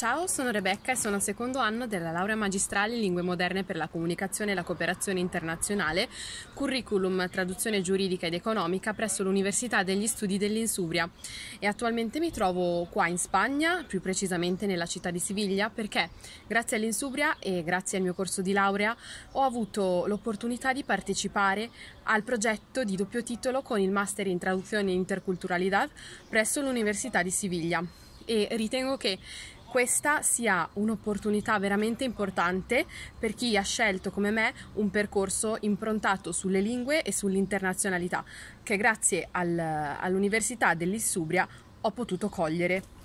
Ciao, sono Rebecca e sono al secondo anno della laurea magistrale in lingue moderne per la comunicazione e la cooperazione internazionale, curriculum traduzione giuridica ed economica presso l'Università degli Studi dell'Insubria. E attualmente mi trovo qua in Spagna, più precisamente nella città di Siviglia, perché grazie all'Insubria e grazie al mio corso di laurea ho avuto l'opportunità di partecipare al progetto di doppio titolo con il Master in Traduzione e Interculturalità presso l'Università di Siviglia. E ritengo che questa sia un'opportunità veramente importante per chi ha scelto come me un percorso improntato sulle lingue e sull'internazionalità che grazie al, all'Università dell'Issubria ho potuto cogliere.